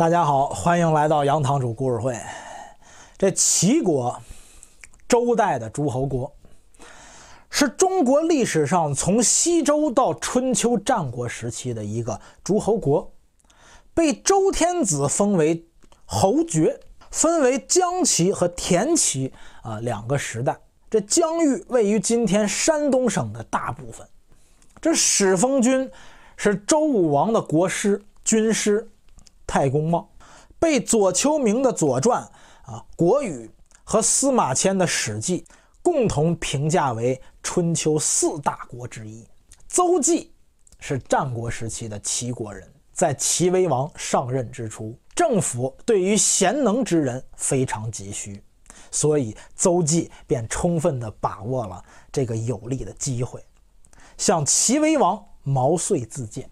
大家好，欢迎来到杨堂主故事会。这齐国，周代的诸侯国，是中国历史上从西周到春秋战国时期的一个诸侯国，被周天子封为侯爵，分为姜齐和田齐啊两个时代。这疆域位于今天山东省的大部分。这史封君是周武王的国师、军师。太公望被左丘明的《左传》啊、《国语》和司马迁的《史记》共同评价为春秋四大国之一。邹忌是战国时期的齐国人，在齐威王上任之初，政府对于贤能之人非常急需，所以邹忌便充分的把握了这个有利的机会，向齐威王毛遂自荐。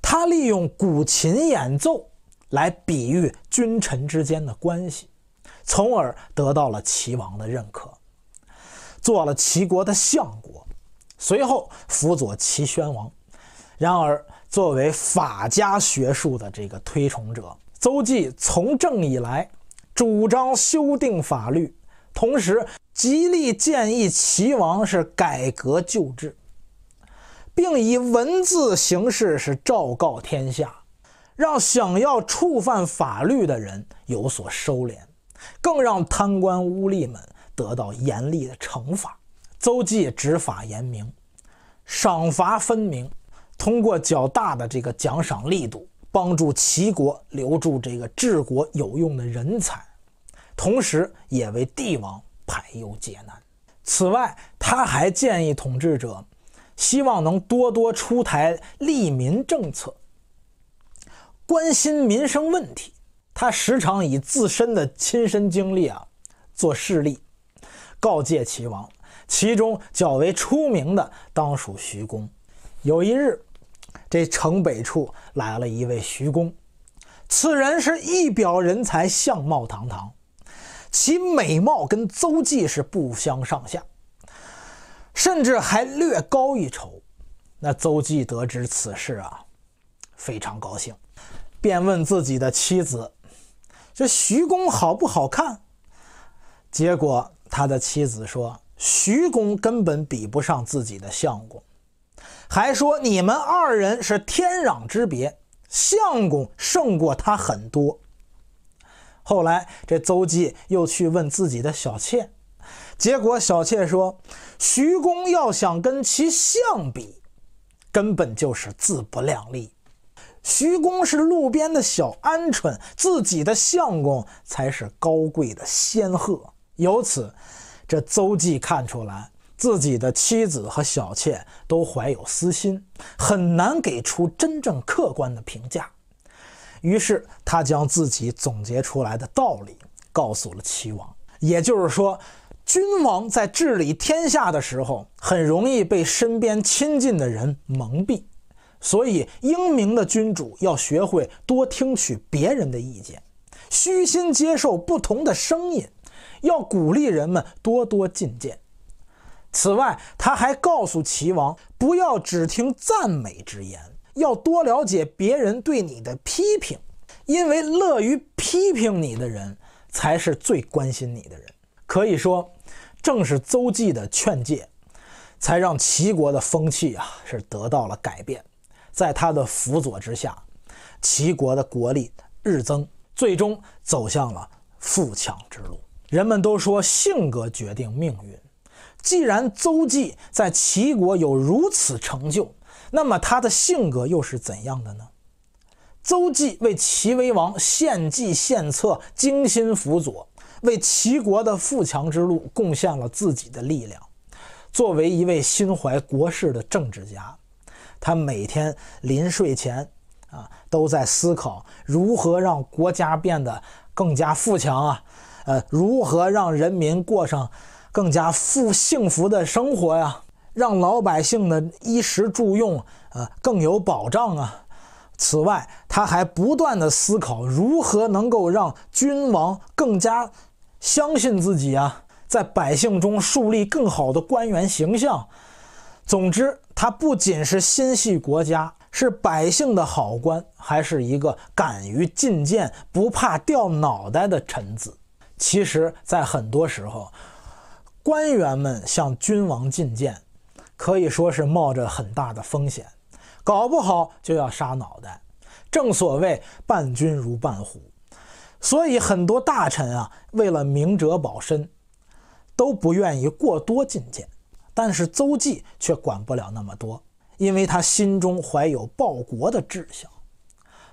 他利用古琴演奏。来比喻君臣之间的关系，从而得到了齐王的认可，做了齐国的相国，随后辅佐齐宣王。然而，作为法家学术的这个推崇者，邹忌从政以来，主张修订法律，同时极力建议齐王是改革旧制，并以文字形式是昭告天下。让想要触犯法律的人有所收敛，更让贪官污吏们得到严厉的惩罚。邹忌执法严明，赏罚分明，通过较大的这个奖赏力度，帮助齐国留住这个治国有用的人才，同时也为帝王排忧解难。此外，他还建议统治者，希望能多多出台利民政策。关心民生问题，他时常以自身的亲身经历啊做事例，告诫齐王。其中较为出名的当属徐公。有一日，这城北处来了一位徐公，此人是一表人才，相貌堂堂，其美貌跟邹忌是不相上下，甚至还略高一筹。那邹忌得知此事啊，非常高兴。便问自己的妻子：“这徐公好不好看？”结果他的妻子说：“徐公根本比不上自己的相公，还说你们二人是天壤之别，相公胜过他很多。”后来这邹忌又去问自己的小妾，结果小妾说：“徐公要想跟其相比，根本就是自不量力。”徐公是路边的小鹌鹑，自己的相公才是高贵的仙鹤。由此，这邹忌看出来自己的妻子和小妾都怀有私心，很难给出真正客观的评价。于是，他将自己总结出来的道理告诉了齐王，也就是说，君王在治理天下的时候，很容易被身边亲近的人蒙蔽。所以，英明的君主要学会多听取别人的意见，虚心接受不同的声音，要鼓励人们多多进谏。此外，他还告诉齐王，不要只听赞美之言，要多了解别人对你的批评，因为乐于批评你的人，才是最关心你的人。可以说，正是邹忌的劝诫，才让齐国的风气啊是得到了改变。在他的辅佐之下，齐国的国力日增，最终走向了富强之路。人们都说性格决定命运，既然邹忌在齐国有如此成就，那么他的性格又是怎样的呢？邹忌为齐威王献计献策，精心辅佐，为齐国的富强之路贡献了自己的力量。作为一位心怀国事的政治家。他每天临睡前啊，都在思考如何让国家变得更加富强啊，呃，如何让人民过上更加富幸福的生活呀，让老百姓的衣食住用呃更有保障啊。此外，他还不断的思考如何能够让君王更加相信自己啊，在百姓中树立更好的官员形象。总之。他不仅是心系国家、是百姓的好官，还是一个敢于进谏、不怕掉脑袋的臣子。其实，在很多时候，官员们向君王进谏，可以说是冒着很大的风险，搞不好就要杀脑袋。正所谓“伴君如伴虎”，所以很多大臣啊，为了明哲保身，都不愿意过多进谏。但是邹忌却管不了那么多，因为他心中怀有报国的志向，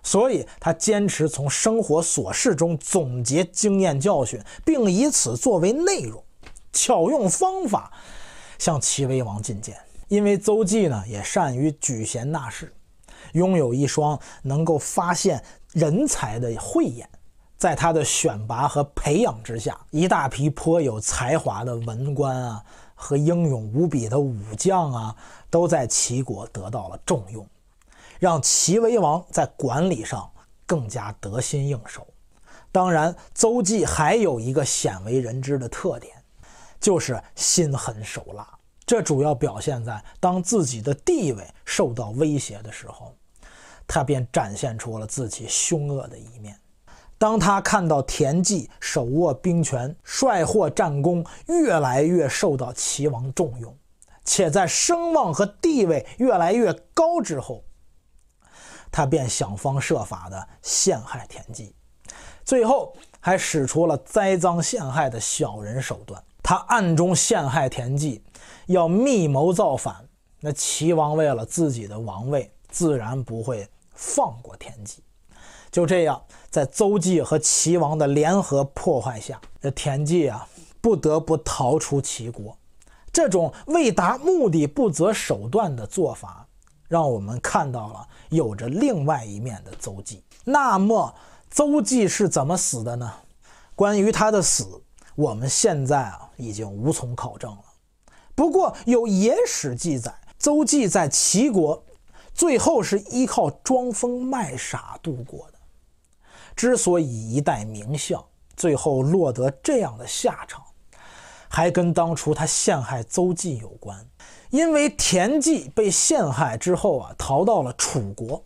所以他坚持从生活琐事中总结经验教训，并以此作为内容，巧用方法向齐威王进谏。因为邹忌呢也善于举贤纳士，拥有一双能够发现人才的慧眼，在他的选拔和培养之下，一大批颇有才华的文官啊。和英勇无比的武将啊，都在齐国得到了重用，让齐威王在管理上更加得心应手。当然，邹忌还有一个鲜为人知的特点，就是心狠手辣。这主要表现在当自己的地位受到威胁的时候，他便展现出了自己凶恶的一面。当他看到田忌手握兵权，率获战功，越来越受到齐王重用，且在声望和地位越来越高之后，他便想方设法地陷害田忌，最后还使出了栽赃陷害的小人手段。他暗中陷害田忌，要密谋造反。那齐王为了自己的王位，自然不会放过田忌。就这样，在邹忌和齐王的联合破坏下，这田忌啊不得不逃出齐国。这种为达目的不择手段的做法，让我们看到了有着另外一面的邹忌。那么，邹忌是怎么死的呢？关于他的死，我们现在啊已经无从考证了。不过，有野史记载，邹忌在齐国最后是依靠装疯卖傻度过的。之所以一代名相最后落得这样的下场，还跟当初他陷害邹忌有关。因为田忌被陷害之后啊，逃到了楚国，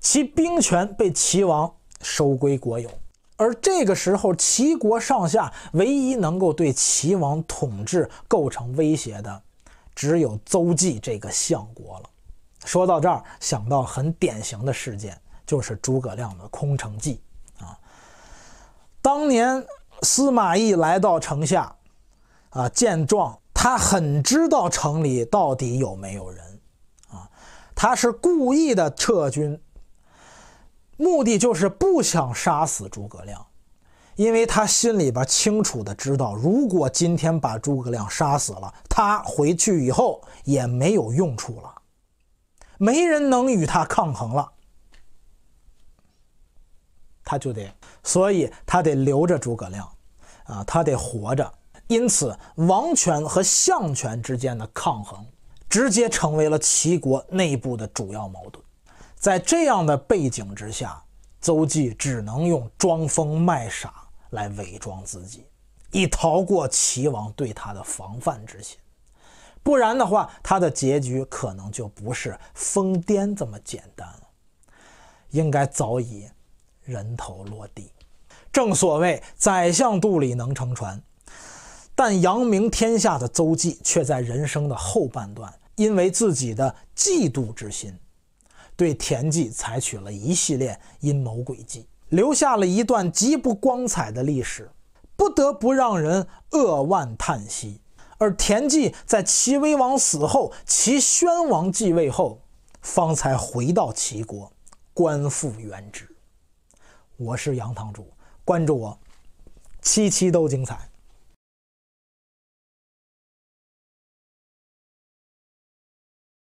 其兵权被齐王收归国有。而这个时候，齐国上下唯一能够对齐王统治构成威胁的，只有邹忌这个相国了。说到这儿，想到很典型的事件。就是诸葛亮的空城计啊！当年司马懿来到城下啊，见状，他很知道城里到底有没有人啊，他是故意的撤军，目的就是不想杀死诸葛亮，因为他心里边清楚的知道，如果今天把诸葛亮杀死了，他回去以后也没有用处了，没人能与他抗衡了。他就得，所以他得留着诸葛亮，啊，他得活着。因此，王权和相权之间的抗衡，直接成为了齐国内部的主要矛盾。在这样的背景之下，邹忌只能用装疯卖傻来伪装自己，以逃过齐王对他的防范之心。不然的话，他的结局可能就不是疯癫这么简单了，应该早已。人头落地，正所谓宰相肚里能撑船，但扬名天下的邹忌，却在人生的后半段，因为自己的嫉妒之心，对田忌采取了一系列阴谋诡计，留下了一段极不光彩的历史，不得不让人扼腕叹息。而田忌在齐威王死后，齐宣王继位后，方才回到齐国，官复原职。我是杨堂主，关注我，期期都精彩。